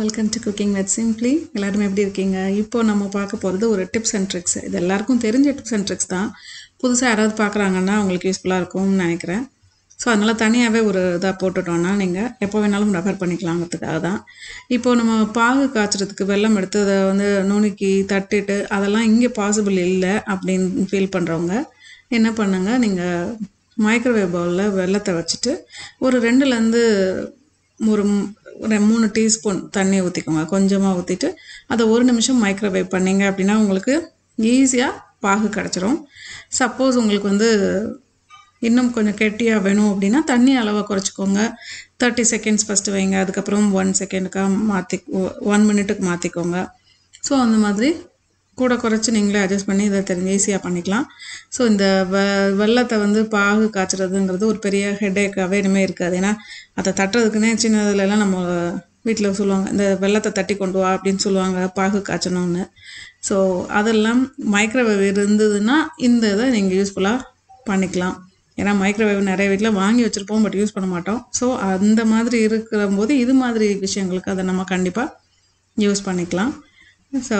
welcome to cooking with simply எல்லாருமே எப்படி இருக்கீங்க இப்போ நம்ம பார்க்க போகிறது ஒரு டிப்ஸ் அண்ட் ட்ரிக்ஸ் இது எல்லாருக்கும் தெரிஞ்ச டிப்ஸ் அண்ட் ட்ரிக்ஸ் தான் புதுசாக யாராவது பார்க்குறாங்கன்னா உங்களுக்கு யூஸ்ஃபுல்லாக இருக்கும்னு நினைக்கிறேன் ஸோ அதனால் தனியாகவே ஒரு இதாக போட்டுட்டோம்னா நீங்கள் எப்போ வேணாலும் ரெஃபர் பண்ணிக்கலாங்கிறதுக்காக தான் இப்போது நம்ம பாகு காய்ச்சறதுக்கு வெள்ளம் எடுத்து அதை வந்து நுணுக்கி தட்டிட்டு அதெல்லாம் இங்கே பாசிபிள் இல்லை அப்படின்னு ஃபீல் பண்ணுறவங்க என்ன பண்ணுங்கள் நீங்கள் மைக்ரோவேவ் பவுலில் வெள்ளத்தை வச்சுட்டு ஒரு ரெண்டுலேருந்து ஒரு ஒரு மூணு டீஸ்பூன் தண்ணி ஊற்றிக்கோங்க கொஞ்சமாக ஊற்றிட்டு அதை ஒரு நிமிஷம் மைக்ரோவேவ் பண்ணிங்க அப்படின்னா உங்களுக்கு ஈஸியாக பாகு கிடச்சிரும் சப்போஸ் உங்களுக்கு வந்து இன்னும் கொஞ்சம் கெட்டியாக வேணும் அப்படின்னா தண்ணி அளவை குறைச்சிக்கோங்க தேர்ட்டி செகண்ட்ஸ் ஃபஸ்ட்டு வைங்க அதுக்கப்புறம் ஒன் செகண்டுக்காக மாற்றி ஒன் மினிட்டுக்கு மாற்றிக்கோங்க ஸோ அந்த மாதிரி கூட குறைச்சி நீங்களே அட்ஜஸ்ட் பண்ணி இதை தெரிஞ்சு ஈஸியாக பண்ணிக்கலாம் ஸோ இந்த வெள்ளத்தை வந்து பாகு காய்ச்சறதுங்கிறது ஒரு பெரிய ஹெடேக்காகவே இனிமேல் இருக்காது ஏன்னா அதை தட்டுறதுக்குன்னே சின்னதுலலாம் நம்ம வீட்டில் சொல்லுவாங்க இந்த வெள்ளத்தை தட்டி கொண்டு வா அப்படின்னு சொல்லுவாங்க பாகு காய்ச்சணும்னு ஸோ அதெல்லாம் மைக்ரோவேவ் இருந்ததுன்னா இந்த இதை நீங்கள் யூஸ்ஃபுல்லாக பண்ணிக்கலாம் ஏன்னா மைக்ரோவேவ் நிறைய வீட்டில் வாங்கி வச்சுருப்போம் பட் யூஸ் பண்ண மாட்டோம் ஸோ அந்த மாதிரி இருக்கிற போது இது மாதிரி விஷயங்களுக்கு அதை நம்ம கண்டிப்பாக யூஸ் பண்ணிக்கலாம் ஸோ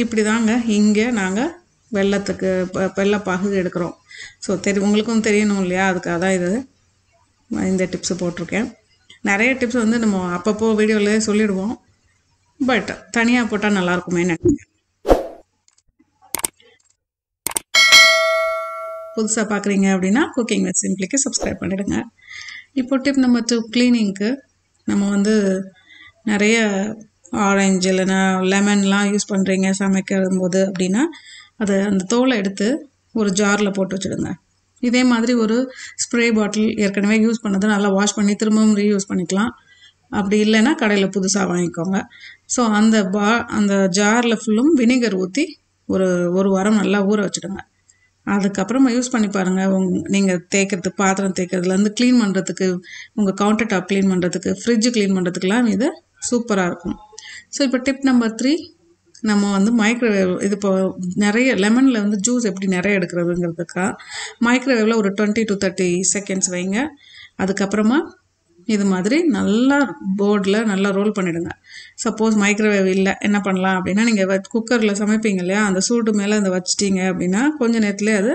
இப்படி தாங்க இங்கே நாங்கள் வெள்ளத்துக்கு வெள்ளை பகுதி எடுக்கிறோம் ஸோ தெரி உங்களுக்கும் தெரியணும் இல்லையா அதுக்காக தான் இது இந்த டிப்ஸு போட்டிருக்கேன் நிறைய டிப்ஸ் வந்து நம்ம அப்பப்போ வீடியோவில் சொல்லிடுவோம் பட் தனியாக போட்டால் நல்லாயிருக்குமே நினைக்கிறேன் புதுசாக பார்க்குறீங்க அப்படின்னா குக்கிங் வித் சிம்பிளிக்கு சப்ஸ்கிரைப் பண்ணிவிடுங்க இப்போ டிப் நம்பர் டூ க்ளீனிங்க்கு நம்ம வந்து நிறைய ஆரஞ்சு இல்லைன்னா லெமன்லாம் யூஸ் பண்ணுறீங்க சமைக்கும் போது அப்படின்னா அதை அந்த தோலை எடுத்து ஒரு ஜாரில் போட்டு வச்சுடுங்க இதே மாதிரி ஒரு ஸ்ப்ரே பாட்டில் ஏற்கனவே யூஸ் பண்ணதை நல்லா வாஷ் பண்ணி திரும்பவும் ரீயூஸ் பண்ணிக்கலாம் அப்படி இல்லைன்னா கடையில் புதுசாக வாங்கிக்கோங்க ஸோ அந்த பா அந்த ஜாரில் ஃபுல்லும் வினிகர் ஊற்றி ஒரு ஒரு வாரம் நல்லா ஊற வச்சுடுங்க அதுக்கப்புறமா யூஸ் பண்ணி பாருங்கள் உங் நீங்கள் தேய்க்கிறது பாத்திரம் தேய்க்கிறதுலேருந்து க்ளீன் பண்ணுறதுக்கு உங்கள் கவுண்டர் டாப் க்ளீன் பண்ணுறதுக்கு ஃப்ரிட்ஜு க்ளீன் பண்ணுறதுக்கெலாம் இது சூப்பராக இருக்கும் ஸோ இப்போ டிப் நம்பர் த்ரீ நம்ம வந்து மைக்ரோவேவ் இது இப்போ நிறைய லெமனில் வந்து ஜூஸ் எப்படி நிறைய எடுக்கிறதுங்கிறதுக்கா மைக்ரோவேவில் ஒரு டுவெண்ட்டி டு தேர்ட்டி செகண்ட்ஸ் வைங்க அதுக்கப்புறமா இது மாதிரி நல்லா போர்டில் நல்லா ரோல் பண்ணிவிடுங்க சப்போஸ் மைக்ரோவேவ் இல்லை என்ன பண்ணலாம் அப்படின்னா நீங்கள் குக்கரில் சமைப்பீங்க இல்லையா அந்த சூடு மேலே அதை வச்சிட்டிங்க அப்படின்னா கொஞ்சம் நேரத்துலேயே அது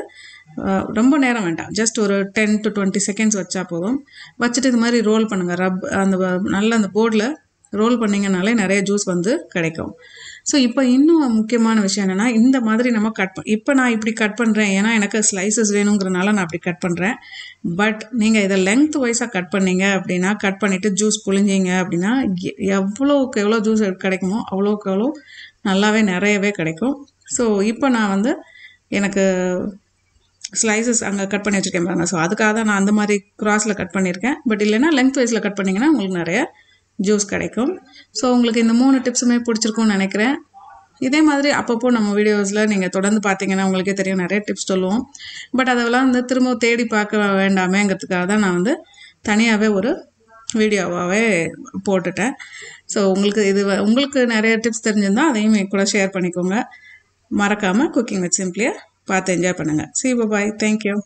ரொம்ப நேரம் வேண்டாம் ஜஸ்ட் ஒரு டென் டு டுவெண்ட்டி செகண்ட்ஸ் வச்சா போதும் வச்சுட்டு இது மாதிரி ரோல் பண்ணுங்கள் ரப் அந்த நல்ல அந்த போர்டில் ரோல் பண்ணிங்கனாலே நிறைய ஜூஸ் வந்து கிடைக்கும் ஸோ இப்போ இன்னும் முக்கியமான விஷயம் என்னென்னா இந்த மாதிரி நம்ம கட் பண் இப்போ நான் இப்படி கட் பண்ணுறேன் ஏன்னா எனக்கு ஸ்லைசஸ் வேணுங்கிறனால நான் அப்படி கட் பண்ணுறேன் பட் நீங்கள் இதை லென்த் வைஸாக கட் பண்ணீங்க அப்படின்னா கட் பண்ணிவிட்டு ஜூஸ் புழிஞ்சிங்க அப்படின்னா எவ்வளோக்கு எவ்வளோ ஜூஸ் கிடைக்குமோ அவ்வளோக்கு எவ்வளோ நல்லாவே நிறையவே கிடைக்கும் ஸோ இப்போ நான் வந்து எனக்கு ஸ்லைசஸ் அங்கே கட் பண்ணி வச்சுருக்கேன் பாருங்கள் ஸோ அதுக்காக தான் நான் அந்த மாதிரி க்ராஸில் கட் பண்ணியிருக்கேன் பட் இல்லைன்னா லென்த் வைஸில் கட் பண்ணிங்கன்னா உங்களுக்கு நிறைய ஜூஸ் கிடைக்கும் ஸோ உங்களுக்கு இந்த மூணு டிப்ஸுமே பிடிச்சிருக்கும்னு நினைக்கிறேன் இதே மாதிரி அப்பப்போ நம்ம வீடியோஸில் நீங்கள் தொடர்ந்து பார்த்தீங்கன்னா உங்களுக்கே தெரியும் நிறைய டிப்ஸ் சொல்லுவோம் பட் அதெல்லாம் வந்து திரும்ப தேடி பார்க்க வேண்டாமேங்கிறதுக்காக தான் நான் வந்து தனியாகவே ஒரு வீடியோவாகவே போட்டுட்டேன் ஸோ உங்களுக்கு இது உங்களுக்கு நிறைய டிப்ஸ் தெரிஞ்சிருந்தால் அதையும் கூட ஷேர் பண்ணிக்கோங்க மறக்காமல் குக்கிங் வச்சு சிம்பிளியாக பார்த்து என்ஜாய் பண்ணுங்கள் சி பாய் தேங்க்யூ